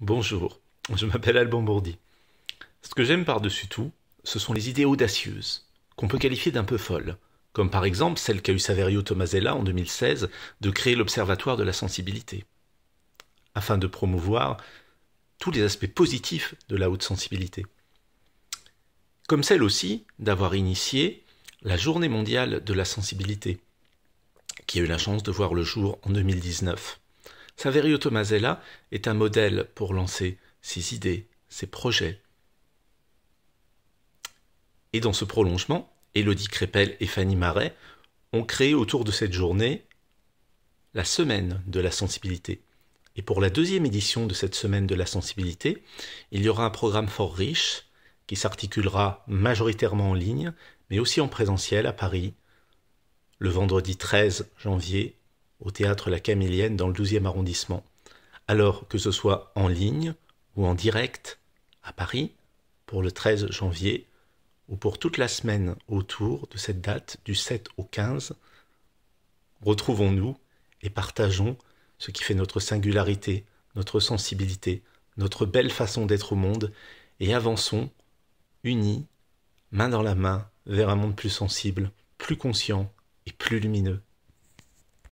Bonjour, je m'appelle Alban Bourdi. Ce que j'aime par-dessus tout, ce sont les idées audacieuses, qu'on peut qualifier d'un peu folles, comme par exemple celle qu'a eu Saverio Tomasella en 2016 de créer l'Observatoire de la sensibilité, afin de promouvoir tous les aspects positifs de la haute sensibilité. Comme celle aussi d'avoir initié la Journée mondiale de la sensibilité, qui a eu la chance de voir le jour en 2019. Saverio Tomasella est un modèle pour lancer ses idées, ses projets. Et dans ce prolongement, Elodie Crépel et Fanny Marais ont créé autour de cette journée la semaine de la sensibilité. Et pour la deuxième édition de cette semaine de la sensibilité, il y aura un programme fort riche qui s'articulera majoritairement en ligne, mais aussi en présentiel à Paris, le vendredi 13 janvier au théâtre La Camélienne dans le 12e arrondissement. Alors que ce soit en ligne ou en direct à Paris pour le 13 janvier ou pour toute la semaine autour de cette date du 7 au 15, retrouvons-nous et partageons ce qui fait notre singularité, notre sensibilité, notre belle façon d'être au monde et avançons unis, main dans la main, vers un monde plus sensible, plus conscient et plus lumineux.